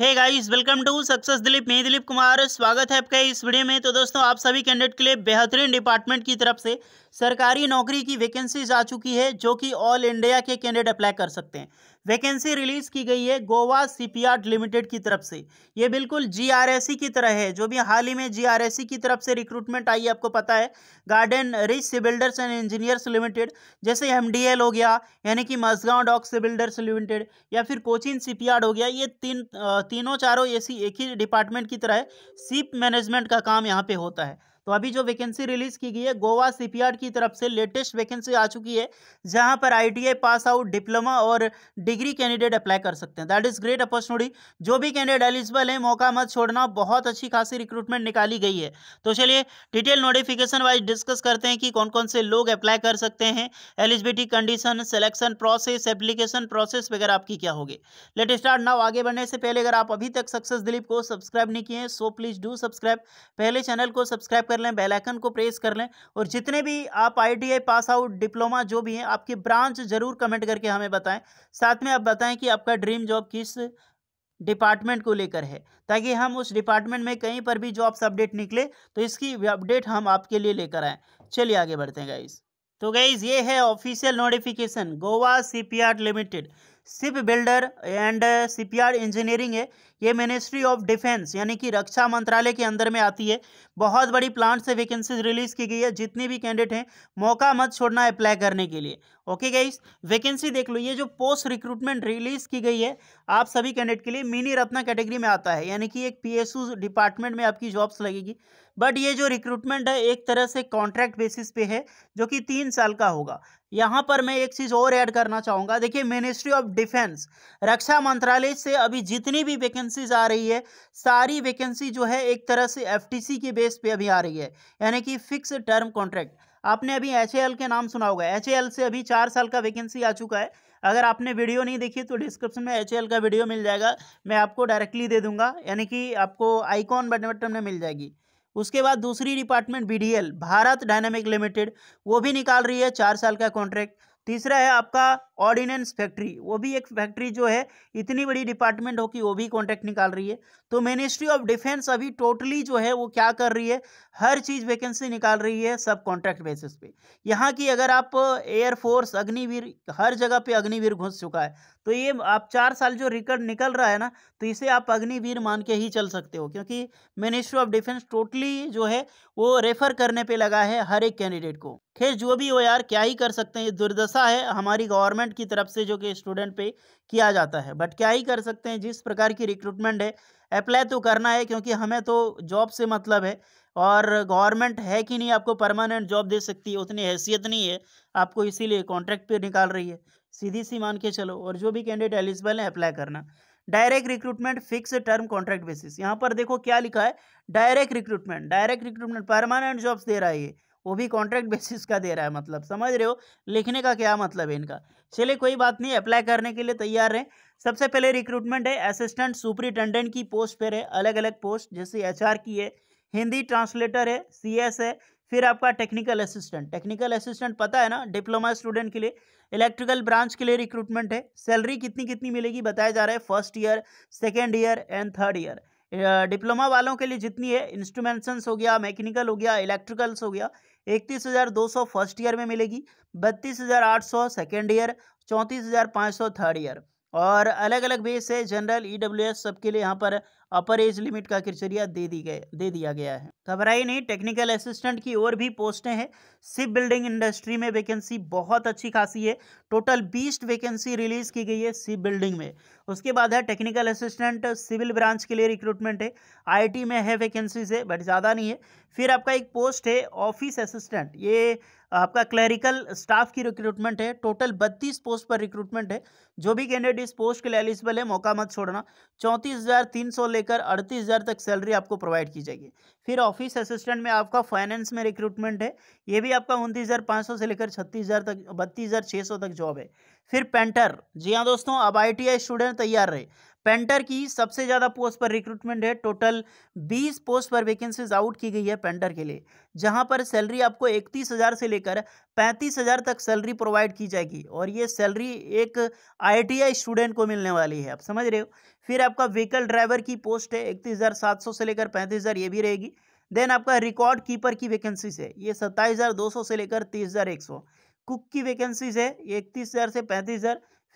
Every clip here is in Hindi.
hey guys welcome to success Dilip मैं दिलीप कुमार स्वागत है आपका इस वीडियो में तो दोस्तों आप सभी कैंडिडेट के लिए बेहतरीन डिपार्टमेंट की तरफ से सरकारी नौकरी की वैकेंसीज आ चुकी है जो कि ऑल इंडिया के कैंडिडेट अप्लाई कर सकते हैं वैकेंसी रिलीज की गई है गोवा सीपीआर्ट लिमिटेड की तरफ से ये बिल्कुल जीआरएससी की तरह है जो भी हाल ही में जीआरएससी की तरफ से रिक्रूटमेंट आई है आपको पता है Garden Reach shipbuilders and engineers limited जैसे एमडीएल हो गया यानी कि मजगांव डॉक सिबिल्डर्स लिमिटेड या फिर कोचिन सी हो गया ये तीन तीनों चारों ऐसी एक ही डिपार्टमेंट की तरह है सीप मैनेजमेंट का काम यहाँ पे होता है तो अभी जो वैकेंसी रिलीज की गई है गोवा सीपीआर की तरफ से लेटेस्ट वैकेंसी आ चुकी है जहां पर आईटीआई पास आउट डिप्लोमा और डिग्री कैंडिडेट अप्लाई कर सकते हैं दैट इज ग्रेट अपॉर्चुनिटी जो भी कैंडिडेट एलिजिबल है मौका मत छोड़ना बहुत अच्छी खासी रिक्रूटमेंट निकाली गई है तो चलिए डिटेल नोटिफिकेशन वाइज डिस्कस करते हैं कि कौन कौन से लोग अप्लाई कर सकते हैं eligibility condition selection process application process वगैरह आपकी क्या होगी लेट स्टार्ट नाउ आगे बढ़ने से पहले अगर आप अभी तक सक्सेस दिलीप को सब्सक्राइब नहीं किए सो प्लीज डू सब्सक्राइब पहले चैनल को सब्सक्राइब कर लें बेल आइकन को प्रेस कर लें और जितने भी आप आई पास आउट डिप्लोमा जो भी हैं आपकी ब्रांच ज़रूर कमेंट करके हमें बताएं साथ में आप बताएं कि आपका ड्रीम जॉब किस डिपार्टमेंट को लेकर है ताकि हम उस डिपार्टमेंट में कहीं पर भी जॉब्स अपडेट निकले तो इसकी अपडेट हम आपके लिए लेकर आएँ चलिए आगे बढ़ते हैं गाइज़ तो गाइज ये है ऑफिशियल नोटिफिकेशन गोवा सी limited ship builder and CPR engineering है ये मिनिस्ट्री ऑफ डिफेंस यानी कि रक्षा मंत्रालय के अंदर में आती है बहुत बड़ी प्लांट से वैकेंसीज रिलीज की गई है जितने भी कैंडिडेट हैं मौका मत छोड़ना अप्लाई करने के लिए ओके गाइस वैकेंसी देख लो ये जो पोस्ट रिक्रूटमेंट रिलीज की गई है आप सभी कैंडिडेट के लिए मिनी रत्ना कैटेगरी में आता है यानी कि एक पी डिपार्टमेंट में आपकी जॉब्स लगेगी बट ये जो रिक्रूटमेंट है एक तरह से कॉन्ट्रैक्ट बेसिस पे है जो कि तीन साल का होगा यहाँ पर मैं एक चीज़ और ऐड करना चाहूँगा देखिए मिनिस्ट्री ऑफ डिफेंस रक्षा मंत्रालय से अभी जितनी भी वैकेंसी वैकेंसीज आ रही है सारी वैकेंसी जो है एक तरह से एफटीसी के बेस पे अभी आ रही है यानी कि फिक्स टर्म कॉन्ट्रैक्ट आपने अभी एच के नाम सुना होगा एच से अभी चार साल का वैकेंसी आ चुका है अगर आपने वीडियो नहीं देखी तो डिस्क्रिप्शन में एच का वीडियो मिल जाएगा मैं आपको डायरेक्टली दे दूंगा यानी कि आपको आइकॉन बटन बटन में मिल जाएगी उसके बाद दूसरी department B Bharat dynamic limited वो भी निकाल रही है चार साल का कॉन्ट्रैक्ट तीसरा है आपका ऑर्डिनेंस फैक्ट्री वो भी एक फैक्ट्री जो है इतनी बड़ी डिपार्टमेंट हो कि वो भी कॉन्ट्रैक्ट निकाल रही है तो मिनिस्ट्री ऑफ डिफेंस अभी टोटली जो है वो क्या कर रही है हर चीज़ वैकेंसी निकाल रही है सब कॉन्ट्रैक्ट बेसिस पे यहाँ की अगर आप एयरफोर्स अग्निवीर हर जगह पे अग्निवीर घुस चुका है तो ये आप चार साल जो रिकॉर्ड निकल रहा है ना तो इसे आप अग्निवीर मान के ही चल सकते हो क्योंकि मिनिस्ट्री ऑफ डिफेंस टोटली जो है वो रेफर करने पर लगा है हर एक कैंडिडेट को खैर जो भी हो यार क्या ही कर सकते हैं ये दुर्दशा है हमारी गवर्नमेंट गवर्नमेंट की तरफ से जो कि स्टूडेंट पे किया जाता है बट क्या ही कर सकते हैं जिस प्रकार की रिक्रूटमेंट है अप्लाई तो करना है क्योंकि हमें तो जॉब से मतलब है और गवर्नमेंट है कि नहीं आपको परमानेंट जॉब दे सकती है उतनी हैसियत नहीं है आपको इसीलिए कॉन्ट्रैक्ट पे निकाल रही है सीधी सी मान के चलो और जो भी कैंडिडेट एलिजिबल है अप्लाई करना direct recruitment fix term contract basis यहाँ पर देखो क्या लिखा है direct recruitment direct recruitment permanent jobs दे रहा है वो भी कॉन्ट्रैक्ट बेसिस का दे रहा है मतलब समझ रहे हो लिखने का क्या मतलब है इनका चलिए कोई बात नहीं अप्लाई करने के लिए तैयार रहें सबसे पहले रिक्रूटमेंट है असिस्टेंट सुपरिटेंडेंट की पोस्ट पर है अलग अलग पोस्ट जैसे एच की है हिंदी ट्रांसलेटर है सी है फिर आपका टेक्निकल असिस्टेंट टेक्निकल असिस्टेंट पता है ना डिप्लोमा स्टूडेंट के लिए इलेक्ट्रिकल ब्रांच के लिए रिक्रूटमेंट है सैलरी कितनी कितनी मिलेगी बताया जा रहा है first year second year and third year diploma वालों के लिए जितनी है इंस्ट्रूमेंट्सन्स हो गया मैकेनिकल हो गया इलेक्ट्रिकल्स हो गया इकतीस हज़ार दो सौ फर्स्ट ईयर में मिलेगी बत्तीस हज़ार आठ सौ सेकेंड ईयर चौंतीस हज़ार पाँच सौ थर्ड ईयर और अलग अलग बेस है जनरल ई डब्ल्यू एस सबके लिए यहाँ पर अपर एज लिमिट का क्रिटेरिया दे दी गए दे दिया गया है घबराई नहीं टेक्निकल असिस्टेंट की और भी पोस्टें हैं सिप बिल्डिंग इंडस्ट्री में वैकेंसी बहुत अच्छी खासी है टोटल बीस वैकेंसी रिलीज की गई है सिप बिल्डिंग में उसके बाद है टेक्निकल असिस्टेंट सिविल ब्रांच के लिए रिक्रूटमेंट है आई में है वैकेंसीज है बट ज़्यादा नहीं है फिर आपका एक पोस्ट है ऑफिस असिस्टेंट ये आपका क्लरिकल स्टाफ की रिक्रूटमेंट है टोटल बत्तीस पोस्ट पर रिक्रूटमेंट है जो भी कैंडिडेट इस पोस्ट के लिए एलिजिबल है मौका मत छोड़ना चौंतीस हज़ार तीन सौ लेकर लेकर अड़तीस हज़ार तक सैलरी आपको प्रोवाइड की जाएगी फिर ऑफिस असिस्टेंट में आपका फाइनेंस में रिक्रूटमेंट है ये भी आपका उनतीस हज़ार पाँच सौ से लेकर छत्तीस हज़ार तक बत्तीस हज़ार छः सौ तक जॉब है फिर पेंटर जी हाँ दोस्तों अब आई स्टूडेंट तैयार रहे पेंटर की सबसे ज़्यादा पोस्ट पर रिक्रूटमेंट है टोटल 20 पोस्ट पर वैकेंसीज आउट की गई है पेंटर के लिए जहां पर सैलरी आपको इकतीस हज़ार से लेकर पैंतीस हज़ार तक सैलरी प्रोवाइड की जाएगी और ये सैलरी एक आई स्टूडेंट को मिलने वाली है आप समझ रहे हो फिर आपका व्हीकल ड्राइवर की पोस्ट है इकतीस से लेकर पैंतीस ये भी रहेगी देन आपका रिकॉर्ड कीपर की वैकेंसीज है ये सत्ताईस से लेकर तीस कुक की वैकेंसीज है ये इकतीस से पैंतीस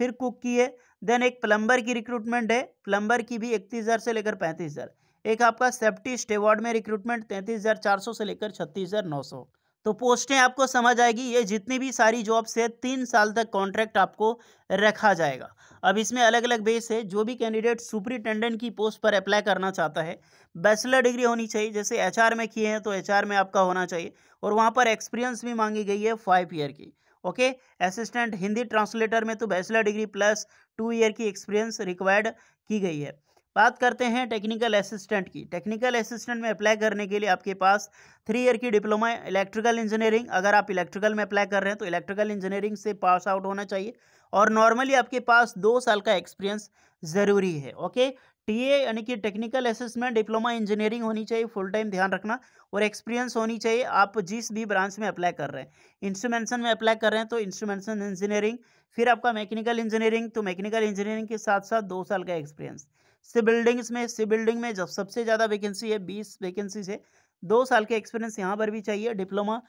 फिर कुक की है देन एक प्लम्बर की रिक्रूटमेंट है प्लम्बर की भी इकतीस हज़ार से लेकर पैंतीस हज़ार एक आपका सेफ्टी वार्ड में रिक्रूटमेंट तैंतीस हज़ार चार सौ से लेकर छत्तीस हज़ार नौ सौ तो पोस्टें आपको समझ आएगी ये जितनी भी सारी जॉब्स है तीन साल तक कॉन्ट्रैक्ट आपको रखा जाएगा अब इसमें अलग अलग बेस है जो भी कैंडिडेट सुपरिटेंडेंट की पोस्ट पर अप्लाई करना चाहता है बैचलर डिग्री होनी चाहिए जैसे एचआर में किए हैं तो एचआर में आपका होना चाहिए और वहाँ पर एक्सपीरियंस भी मांगी गई है फाइव ईयर की ओके असिस्टेंट हिंदी ट्रांसलेटर में तो bachelor degree plus two year की एक्सपीरियंस रिक्वायर्ड की गई है बात करते हैं टेक्निकल असिस्टेंट की टेक्निकल असिस्टेंट में अप्लाई करने के लिए आपके पास थ्री ईयर की डिप्लोमा इलेक्ट्रिकल इंजीनियरिंग अगर आप इलेक्ट्रिकल में अप्लाई कर रहे हैं तो इलेक्ट्रिकल इंजीनियरिंग से पास आउट होना चाहिए और नॉर्मली आपके पास दो साल का एक्सपीरियंस ज़रूरी है ओके टीए यानी कि टेक्निकल असेसमेंट डिप्लोमा इंजीनियरिंग होनी चाहिए फुल टाइम ध्यान रखना और एक्सपीरियंस होनी चाहिए आप जिस भी ब्रांच में अप्लाई कर रहे हैं इंस्ट्रूमेंटेशन में अप्लाई कर रहे हैं तो इंस्ट्रूमेंटेशन इंजीनियरिंग फिर आपका मैकेनिकल इंजीनियरिंग तो मैकेनिकल इंजीनियरिंग के साथ साथ दो साल का एक्सपीरियंस सी बिल्डिंग्स में सी बिल्डिंग में जब सबसे ज़्यादा वैकेंसी है बीस वैकेंसी है दो साल के एक्सपीरियंस यहाँ पर भी चाहिए डिप्लोमा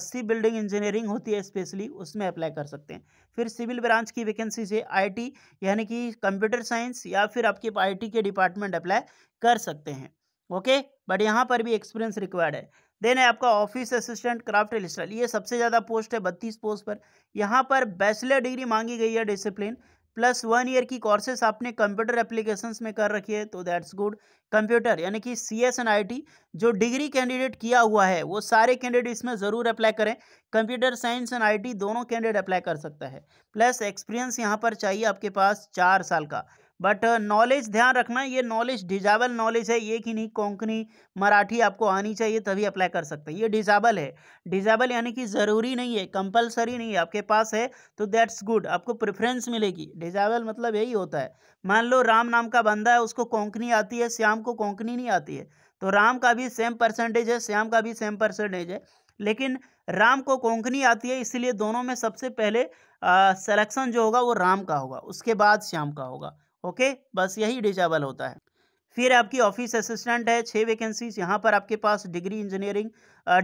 सी बिल्डिंग इंजीनियरिंग होती है स्पेशली उसमें अप्लाई कर सकते हैं फिर सिविल ब्रांच की वैकेंसी से आईटी यानी कि कंप्यूटर साइंस या फिर आपके आईटी के डिपार्टमेंट अप्लाई कर सकते हैं ओके बट यहाँ पर भी एक्सपीरियंस रिक्वायर्ड है देन है आपका ऑफिस असिस्टेंट क्राफ्ट रजिस्ट्रल ये सबसे ज़्यादा पोस्ट है बत्तीस पोस्ट पर यहाँ पर बैचलर डिग्री मांगी गई है डिसिप्लिन प्लस वन ईयर की कोर्सेस आपने कंप्यूटर एप्लीकेशंस में कर रखी है तो दैट्स गुड कंप्यूटर यानी कि C S and I T जो डिग्री कैंडिडेट किया हुआ है वो सारे कैंडिडेट इसमें ज़रूर अप्लाई करें computer science and I T दोनों कैंडिडेट अप्लाई कर सकता है प्लस एक्सपीरियंस यहाँ पर चाहिए आपके पास चार साल का बट नॉलेज uh, ध्यान रखना ये नॉलेज डिजाबल नॉलेज है ये कि नहीं कोंकणी मराठी आपको आनी चाहिए तभी अप्लाई कर सकते हैं ये डिजाबल है डिजाबल यानी कि ज़रूरी नहीं है कंपलसरी नहीं है आपके पास है तो दैट्स गुड आपको प्रेफरेंस मिलेगी डिजाबल मतलब यही होता है मान लो राम नाम का बंदा है उसको कोंकनी आती है श्याम को कोंकनी नहीं आती है तो राम का भी सेम परसेंटेज है श्याम का भी सेम परसेंटेज है लेकिन राम को कोंकनी आती है इसलिए दोनों में सबसे पहले सेलेक्शन जो होगा वो राम का होगा उसके बाद श्याम का होगा ओके बस यही डिजेबल होता है फिर आपकी ऑफिस असिस्टेंट है छः वैकेंसीज यहाँ पर आपके पास डिग्री इंजीनियरिंग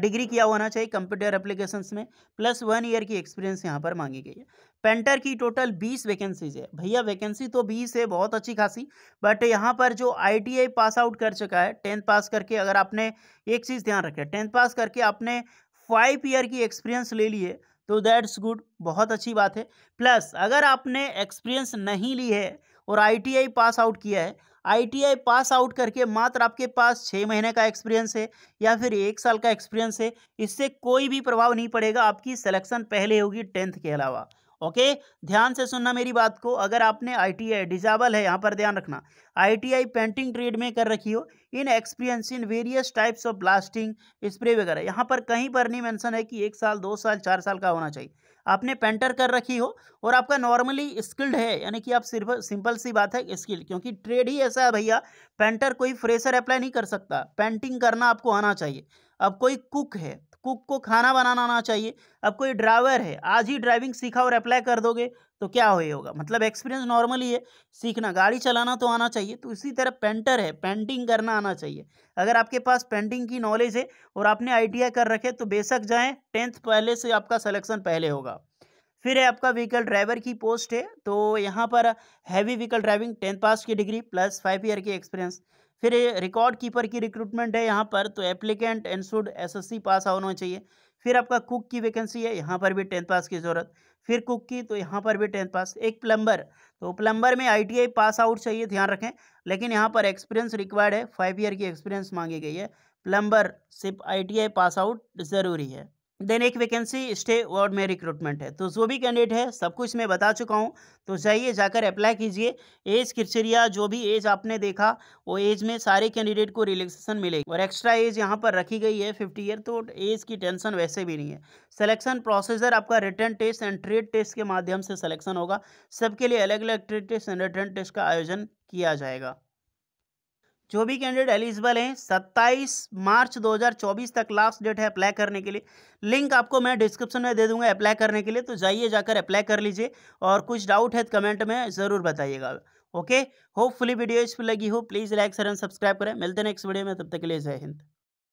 डिग्री किया होना चाहिए कंप्यूटर एप्लीकेशंस में प्लस वन ईयर की एक्सपीरियंस यहाँ पर मांगी गई है पेंटर की टोटल बीस वैकेंसीज है भैया वैकेंसी तो बीस है बहुत अच्छी खासी बट यहाँ पर जो आई पास आउट कर चुका है टेंथ पास करके अगर आपने एक चीज़ ध्यान रखे टेंथ पास करके आपने फाइव ईयर की एक्सपीरियंस ले ली है तो दैट्स गुड बहुत अच्छी बात है प्लस अगर आपने एक्सपीरियंस नहीं ली है और आईटीआई पास आउट किया है आईटीआई पास आउट करके मात्र आपके पास छः महीने का एक्सपीरियंस है या फिर एक साल का एक्सपीरियंस है इससे कोई भी प्रभाव नहीं पड़ेगा आपकी सिलेक्शन पहले होगी टेंथ के अलावा ओके ध्यान से सुनना मेरी बात को अगर आपने आईटीआई डिजाबल है यहाँ पर ध्यान रखना आईटीआई पेंटिंग ट्रेड में कर रखी हो in experience in various types of blasting spray वगैरह यहाँ पर कहीं पर नहीं मैंसन है कि एक साल दो साल चार साल का होना चाहिए आपने पेंटर कर रखी हो और आपका नॉर्मली स्किल्ड है यानी कि आप सिर्फ सिंपल सी बात है स्किल क्योंकि ट्रेड ही ऐसा है भैया पेंटर कोई फ्रेशर अप्लाई नहीं कर सकता पेंटिंग करना आपको आना चाहिए अब कोई कुक है कुक को खाना बनाना आना चाहिए अब कोई ड्राइवर है आज ही ड्राइविंग सीखा और अप्लाई कर दोगे तो क्या हो होगा मतलब एक्सपीरियंस नॉर्मल ही है सीखना गाड़ी चलाना तो आना चाहिए तो इसी तरह पेंटर है पेंटिंग करना आना चाहिए अगर आपके पास पेंटिंग की नॉलेज है और आपने आइडिया कर रखे तो बेशक जाएँ टेंथ पहले से आपका सलेक्शन पहले होगा फिर है आपका व्हीकल ड्राइवर की पोस्ट है तो यहाँ पर heavy vehicle driving tenth pass की डिग्री प्लस फाइव ईयर की एक्सपीरियंस फिर रिकॉर्ड कीपर की रिक्रूटमेंट है यहाँ पर तो applicant and should SSC pass होना चाहिए फिर आपका कुक की वैकेंसी है यहाँ पर भी टेंथ पास की ज़रूरत फिर कुक की तो यहाँ पर भी टेंथ पास एक प्लम्बर तो प्लम्बर में आईटीआई पास आउट चाहिए ध्यान रखें लेकिन यहाँ पर एक्सपीरियंस रिक्वायर्ड है फाइव ईयर की एक्सपीरियंस मांगी गई है प्लम्बर सिर्फ आई पास आउट ज़रूरी है देन एक वैकेंसी स्टे वार्ड में रिक्रूटमेंट है तो जो भी कैंडिडेट है सब कुछ मैं बता चुका हूँ तो जाइए जाकर अप्लाई कीजिए एज क्रिचेरिया जो भी एज आपने देखा वो एज में सारे कैंडिडेट को रिलैक्सेशन मिलेगी और एक्स्ट्रा एज यहाँ पर रखी गई है फिफ्टी ईयर तो एज की टेंशन वैसे भी नहीं है सिलेक्शन प्रोसेसर आपका written test and trade test के माध्यम से सिलेक्शन होगा सबके लिए अलग अलग trade test and written test का आयोजन किया जाएगा जो भी कैंडिडेट एलिजिबल हैं 27 मार्च 2024 तक लास्ट डेट है अप्लाई करने के लिए लिंक आपको मैं डिस्क्रिप्शन में दे दूंगा अप्लाई करने के लिए तो जाइए जाकर अप्लाई कर लीजिए और कुछ डाउट है तो कमेंट में ज़रूर बताइएगा ओके होपफुली वीडियो इस पर लगी हो please like share and subscribe करें मिलते हैं नेक्स्ट वीडियो में तब तक के लिए जय हिंद